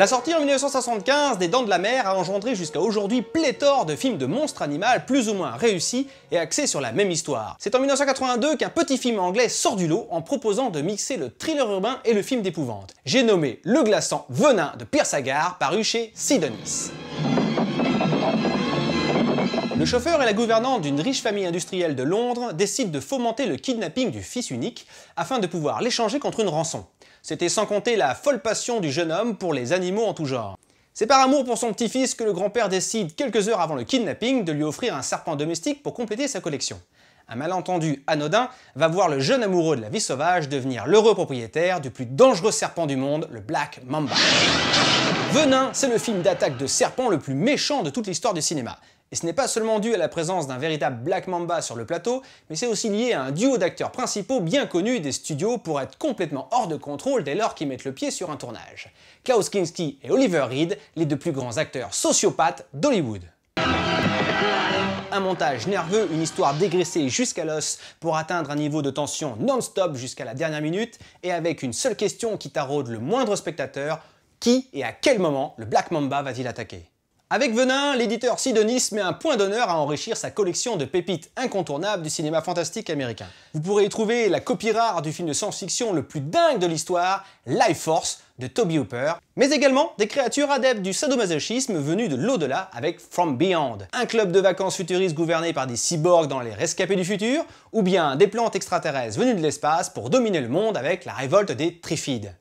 La sortie en 1975 des Dents de la Mer a engendré jusqu'à aujourd'hui pléthore de films de monstres animaux plus ou moins réussis et axés sur la même histoire. C'est en 1982 qu'un petit film anglais sort du lot en proposant de mixer le thriller urbain et le film d'épouvante. J'ai nommé Le glaçant venin de Pierre Sagar paru chez Sidonis. Le chauffeur et la gouvernante d'une riche famille industrielle de Londres décident de fomenter le kidnapping du fils unique afin de pouvoir l'échanger contre une rançon. C'était sans compter la folle passion du jeune homme pour les animaux en tout genre. C'est par amour pour son petit-fils que le grand-père décide, quelques heures avant le kidnapping, de lui offrir un serpent domestique pour compléter sa collection. Un malentendu anodin va voir le jeune amoureux de la vie sauvage devenir l'heureux propriétaire du plus dangereux serpent du monde, le Black Mamba. Venin, c'est le film d'attaque de serpent le plus méchant de toute l'histoire du cinéma. Et ce n'est pas seulement dû à la présence d'un véritable Black Mamba sur le plateau, mais c'est aussi lié à un duo d'acteurs principaux bien connus des studios pour être complètement hors de contrôle dès lors qu'ils mettent le pied sur un tournage. Klaus Kinski et Oliver Reed, les deux plus grands acteurs sociopathes d'Hollywood. Un montage nerveux, une histoire dégraissée jusqu'à l'os pour atteindre un niveau de tension non-stop jusqu'à la dernière minute et avec une seule question qui taraude le moindre spectateur, qui et à quel moment le Black Mamba va-t-il attaquer avec Venin, l'éditeur Sidonis met un point d'honneur à enrichir sa collection de pépites incontournables du cinéma fantastique américain. Vous pourrez y trouver la copie rare du film de science-fiction le plus dingue de l'histoire, Life Force, de Toby Hooper, mais également des créatures adeptes du sadomasochisme venues de l'au-delà avec From Beyond, un club de vacances futuriste gouverné par des cyborgs dans les rescapés du futur, ou bien des plantes extraterrestres venues de l'espace pour dominer le monde avec la révolte des Trifides.